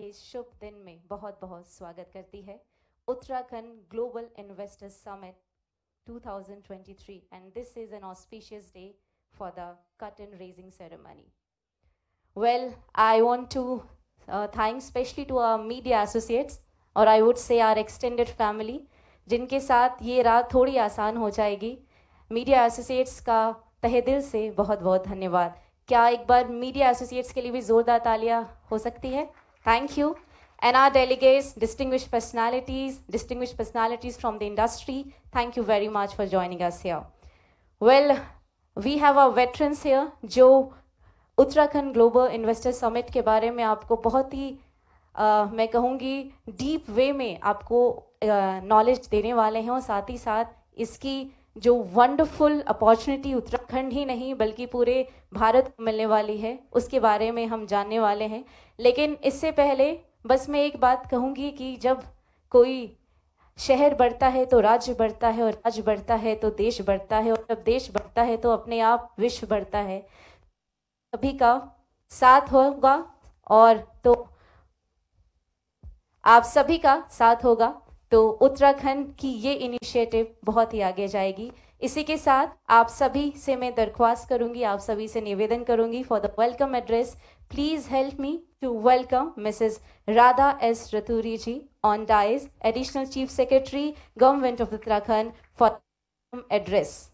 के शुभ दिन में बहुत बहुत स्वागत करती है Uttarakhand global investors summit 2023 and this is an auspicious day for the cut and raising ceremony well I to to thank specially to our media associates और I would say our extended family जिनके साथ ये रात थोड़ी आसान हो जाएगी media associates का तहे दिल से बहुत बहुत धन्यवाद क्या एक बार मीडिया एसोसिएट्स के लिए भी ज़ोरदार तालियां हो सकती है Thank you. And our delegates, distinguished personalities, distinguished personalities from the industry, thank you very much for joining us here. Well, we have our veterans here जो उत्तराखंड ग्लोबल इन्वेस्टर समिट के बारे में आपको बहुत ही आ, मैं कहूँगी डीप वे में knowledge dene wale hain aur sath hi sath iski इसकी जो वंडरफुल अपॉर्चुनिटी उत्तराखंड ही नहीं बल्कि पूरे भारत को मिलने वाली है उसके बारे में हम जानने वाले हैं लेकिन इससे पहले बस मैं एक बात कहूँगी कि जब कोई शहर बढ़ता है तो राज्य बढ़ता है और राज्य बढ़ता है तो देश बढ़ता है और जब देश बढ़ता है तो अपने आप विश्व बढ़ता है सभी का साथ होगा और तो आप सभी का साथ होगा तो उत्तराखंड की ये इनिशिएटिव बहुत ही आगे जाएगी इसी के साथ आप सभी से मैं दरख्वास्त करूंगी आप सभी से निवेदन करूंगी for the welcome address please help me to welcome Mrs Radha S Raturi ji on dais additional chief secretary government of Uttarakhand for address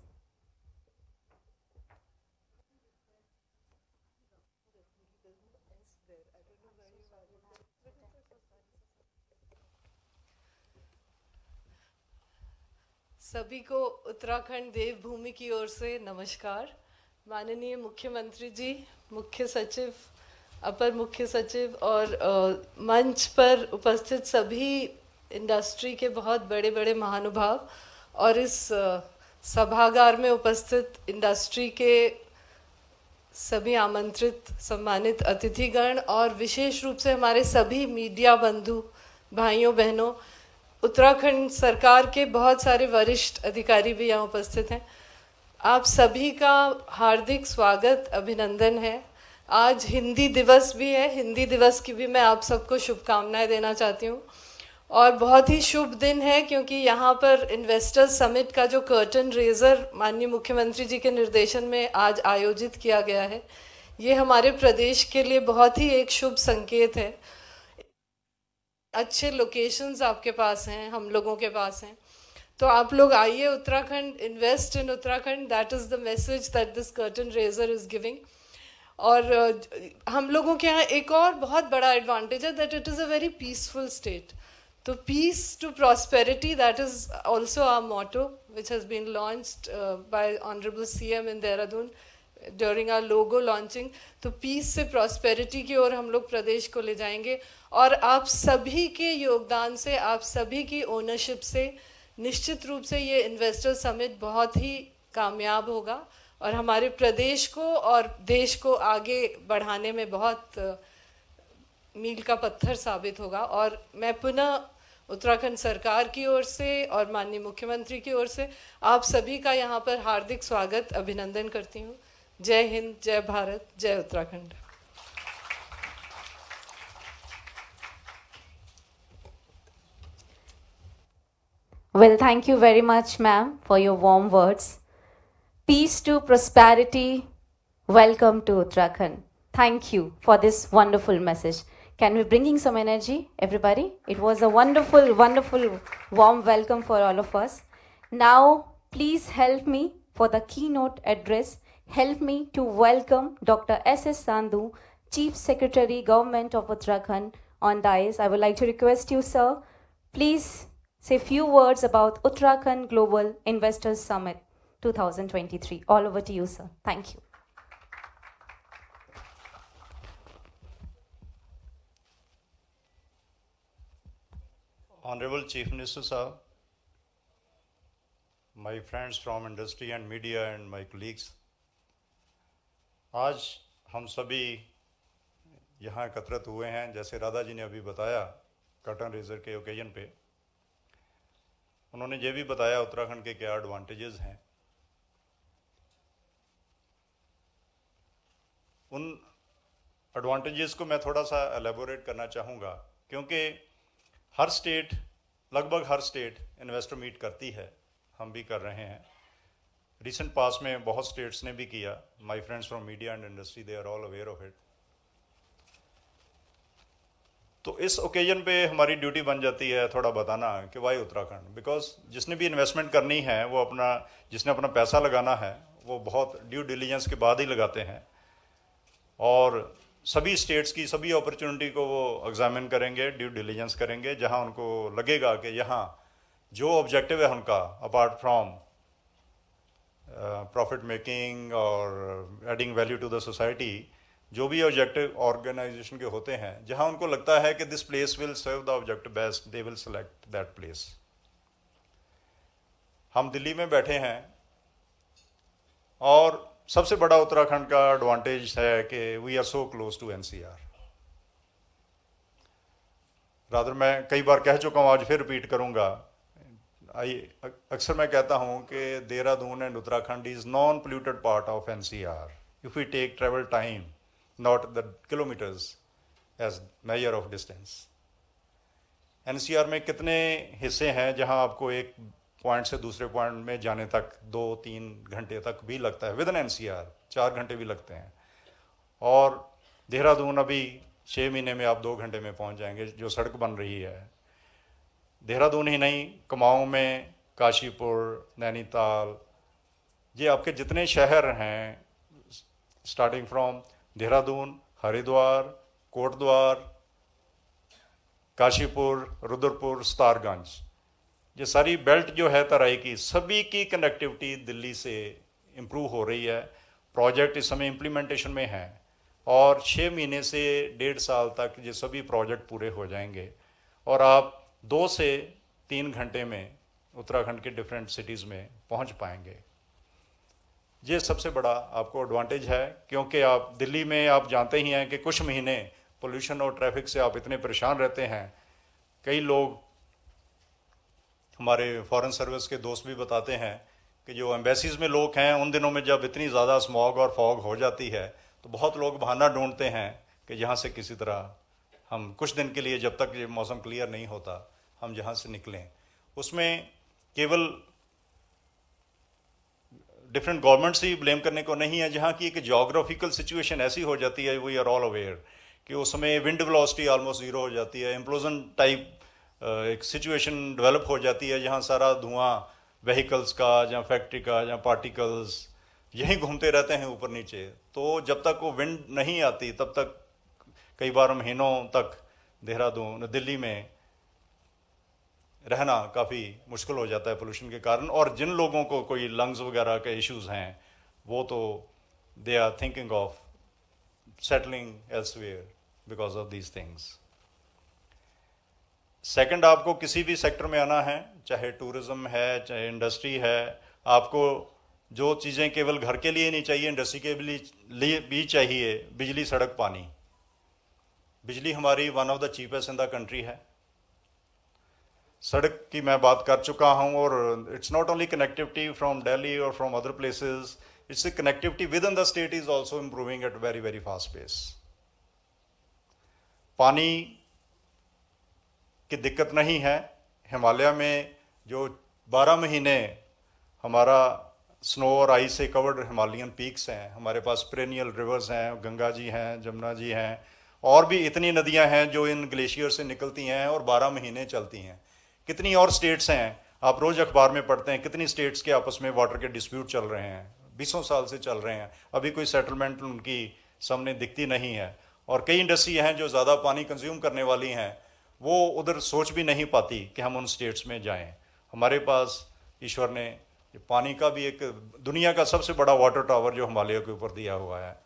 सभी को उत्तराखंड देवभूमि की ओर से नमस्कार माननीय मुख्यमंत्री जी मुख्य सचिव अपर मुख्य सचिव और आ, मंच पर उपस्थित सभी इंडस्ट्री के बहुत बड़े बड़े महानुभाव और इस सभागार में उपस्थित इंडस्ट्री के सभी आमंत्रित सम्मानित अतिथिगण और विशेष रूप से हमारे सभी मीडिया बंधु भाइयों बहनों उत्तराखंड सरकार के बहुत सारे वरिष्ठ अधिकारी भी यहाँ उपस्थित हैं आप सभी का हार्दिक स्वागत अभिनंदन है आज हिंदी दिवस भी है हिंदी दिवस की भी मैं आप सबको शुभकामनाएं देना चाहती हूँ और बहुत ही शुभ दिन है क्योंकि यहाँ पर इन्वेस्टर्स समिट का जो कर्टन रेजर माननीय मुख्यमंत्री जी के निर्देशन में आज आयोजित किया गया है ये हमारे प्रदेश के लिए बहुत ही एक शुभ संकेत है अच्छे लोकेशंस आपके पास हैं हम लोगों के पास हैं तो आप लोग आइए Uttarakhand invest in Uttarakhand that is the message that this curtain raiser is giving और हम लोगों के यहाँ एक और बहुत बड़ा एडवांटेज है that it is a very peaceful state तो peace to prosperity that is also our motto which has been launched by honourable C M in Dehradun during our logo launching तो पीस से प्रॉस्पेरिटी की ओर हम लोग प्रदेश को ले जाएंगे और आप सभी के योगदान से आप सभी की ओनरशिप से निश्चित रूप से ये इन्वेस्टर समिट बहुत ही कामयाब होगा और हमारे प्रदेश को और देश को आगे बढ़ाने में बहुत मील का पत्थर साबित होगा और मैं पुनः उत्तराखंड सरकार की ओर से और माननीय मुख्यमंत्री की ओर से आप सभी का यहाँ पर हार्दिक स्वागत अभिनंदन करती हूँ जय हिंद जय भारत जय Uttarakhand Well, thank you very much, ma'am, for your warm words. Peace to prosperity. Welcome to Uttarakhand. Thank you for this wonderful message. Can we bring some energy, everybody? It was a wonderful, wonderful, warm welcome for all of us. Now, please help me for the keynote address help me to welcome Dr. S.S. Sandhu, Chief Secretary, Government of Uttarakhand, on dais. I would like to request you, sir, please say few words about Uttarakhand Global Investors Summit 2023. All over to you, sir. Thank you. Honorable Chief Minister, sir, my friends from industry and media and my colleagues, आज हम सभी यहाँ एकत्रित हुए हैं जैसे राधा जी ने अभी बताया कटन रेजर के ओकेजन पे उन्होंने ये भी बताया उत्तराखंड के क्या एडवांटेजेस हैं उन एडवांटेजेस को मैं थोड़ा सा एलेबोरेट करना चाहूँगा क्योंकि हर स्टेट लगभग हर स्टेट इन्वेस्टर मीट करती है हम भी कर रहे हैं रिसेंट पास में बहुत स्टेट्स ने भी किया my friends from media and industry they are all aware of it तो इस ओकेजन पे हमारी ड्यूटी बन जाती है थोड़ा बताना कि वाई उत्तराखंड बिकॉज जिसने भी इन्वेस्टमेंट करनी है वो अपना जिसने अपना पैसा लगाना है वो बहुत ड्यू डिलीजेंस के बाद ही लगाते हैं और सभी स्टेट्स की सभी अपॉर्चुनिटी को वो एग्जामिन करेंगे ड्यू डिलीजेंस करेंगे जहां उनको लगेगा कि यहाँ जो ऑब्जेक्टिव है उनका अपार्ट फ्रॉम प्रॉफिट मेकिंग और adding value to the society जो भी ऑब्जेक्टिव ऑर्गेनाइजेशन के होते हैं जहां उनको लगता है कि this place will serve the object best they will select that place हम दिल्ली में बैठे हैं और सबसे बड़ा उत्तराखंड का एडवांटेज है कि we are so close to NCR rather मैं कई बार कह चुका हूँ आज फिर रिपीट करूंगा आई अक्सर मैं कहता हूँ कि Dehradun and Uttarakhand is non polluted part of N C R if you take travel time not the kilometres as measure of distance N C R में कितने हिस्से हैं जहाँ आपको एक पॉइंट से दूसरे पॉइंट में जाने तक दो तीन घंटे तक भी लगता है within N C R चार घंटे भी लगते हैं और देहरादून अभी छः महीने में आप दो घंटे में पहुँच जाएंगे जो सड़क बन रही है देहरादून ही नहीं कुमाऊं में काशीपुर नैनीताल ये आपके जितने शहर हैं स्टार्टिंग फ्रॉम देहरादून हरिद्वार कोटद्वार काशीपुर रुद्रपुर स्तारगंज ये सारी बेल्ट जो है तराई की सभी की कनेक्टिविटी दिल्ली से इम्प्रूव हो रही है प्रोजेक्ट इस समय इम्प्लीमेंटेशन में है और छः महीने से डेढ़ साल तक ये सभी प्रोजेक्ट पूरे हो जाएंगे और आप दो से तीन घंटे में उत्तराखंड के डिफरेंट सिटीज़ में पहुंच पाएंगे ये सबसे बड़ा आपको एडवांटेज है क्योंकि आप दिल्ली में आप जानते ही हैं कि कुछ महीने पोल्यूशन और ट्रैफिक से आप इतने परेशान रहते हैं कई लोग हमारे फॉरेन सर्विस के दोस्त भी बताते हैं कि जो एम्बेसीज़ में लोग हैं उन दिनों में जब इतनी ज़्यादा स्मॉग और फॉग हो जाती है तो बहुत लोग बहाना ढूंढते हैं कि यहाँ से किसी तरह हम कुछ दिन के लिए जब तक ये मौसम क्लियर नहीं होता हम जहाँ से निकले हैं उसमें केवल डिफरेंट गवर्नमेंट्स ही ब्लेम करने को नहीं है जहाँ की एक जोग्राफिकल सिचुएशन ऐसी हो जाती है वी आर ऑल अवेयर कि उस समय विंड वेलोसिटी ऑलमोस्ट ज़ीरो हो जाती है एम्प्लोजन टाइप एक सिचुएशन डेवलप हो जाती है जहाँ सारा धुआं व्हीकल्स का या फैक्ट्री का या पार्टिकल्स यहीं घूमते रहते हैं ऊपर नीचे तो जब तक वो विंड नहीं आती तब तक कई बार महीनों तक देहरादून दिल्ली में रहना काफ़ी मुश्किल हो जाता है पोल्यूशन के कारण और जिन लोगों को कोई लंग्स वगैरह के इश्यूज़ हैं वो तो they are thinking of settling elsewhere because of these things second आपको किसी भी सेक्टर में आना है चाहे टूरिज्म है चाहे इंडस्ट्री है आपको जो चीज़ें केवल घर के लिए नहीं चाहिए इंडस्ट्री के लिए भी चाहिए बिजली सड़क पानी बिजली हमारी one of the cheapest in the country है सड़क की मैं बात कर चुका हूं और it's not only connectivity from Delhi और from other places it's the connectivity within the state is also improving at very very fast pace पानी की दिक्कत नहीं है हिमालय में जो 12 महीने हमारा स्नो और आइस से कवर्ड हिमालयन पीक्स हैं हमारे पास प्रेनियल रिवर्स हैं गंगा जी हैं जमुना जी हैं और भी इतनी नदियां हैं जो इन ग्लेशियर से निकलती हैं और 12 महीने चलती हैं कितनी और स्टेट्स हैं आप रोज़ अखबार में पढ़ते हैं कितनी स्टेट्स के आपस में वाटर के डिस्प्यूट चल रहे हैं बीसों साल से चल रहे हैं अभी कोई सेटलमेंट उनकी सामने दिखती नहीं है और कई इंडस्ट्री हैं जो ज़्यादा पानी कंज्यूम करने वाली हैं वो उधर सोच भी नहीं पाती कि हम उन स्टेट्स में जाएं हमारे पास ईश्वर ने पानी का भी एक दुनिया का सबसे बड़ा वाटर टावर जो हिमालय के ऊपर दिया हुआ है